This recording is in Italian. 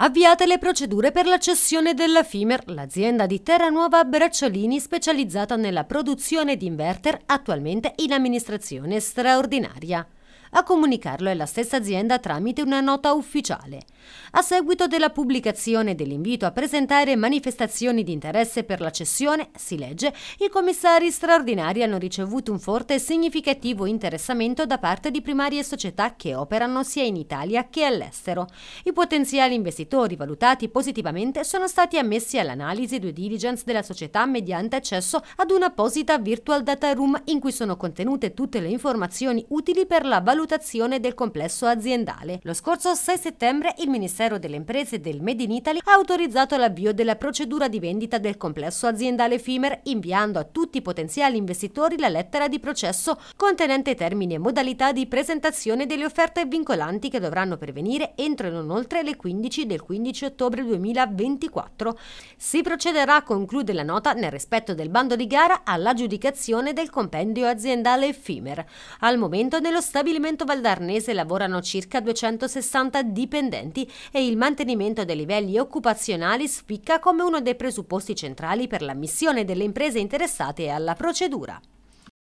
Avviate le procedure per la cessione della Fimer, l'azienda di Terranuova Bracciolini specializzata nella produzione di inverter attualmente in amministrazione straordinaria a comunicarlo è la stessa azienda tramite una nota ufficiale. A seguito della pubblicazione dell'invito a presentare manifestazioni di interesse per la cessione, si legge, i commissari straordinari hanno ricevuto un forte e significativo interessamento da parte di primarie società che operano sia in Italia che all'estero. I potenziali investitori valutati positivamente sono stati ammessi all'analisi due diligence della società mediante accesso ad un'apposita virtual data room in cui sono contenute tutte le informazioni utili per la valutazione valutazione del complesso aziendale. Lo scorso 6 settembre il Ministero delle Imprese del Made in Italy ha autorizzato l'avvio della procedura di vendita del complesso aziendale FIMER inviando a tutti i potenziali investitori la lettera di processo contenente termini e modalità di presentazione delle offerte vincolanti che dovranno pervenire entro e non oltre le 15 del 15 ottobre 2024. Si procederà, conclude la nota, nel rispetto del bando di gara all'aggiudicazione del compendio aziendale FIMER. Al momento nello stabilimento momento Valdarnese lavorano circa 260 dipendenti e il mantenimento dei livelli occupazionali spicca come uno dei presupposti centrali per l'ammissione delle imprese interessate alla procedura.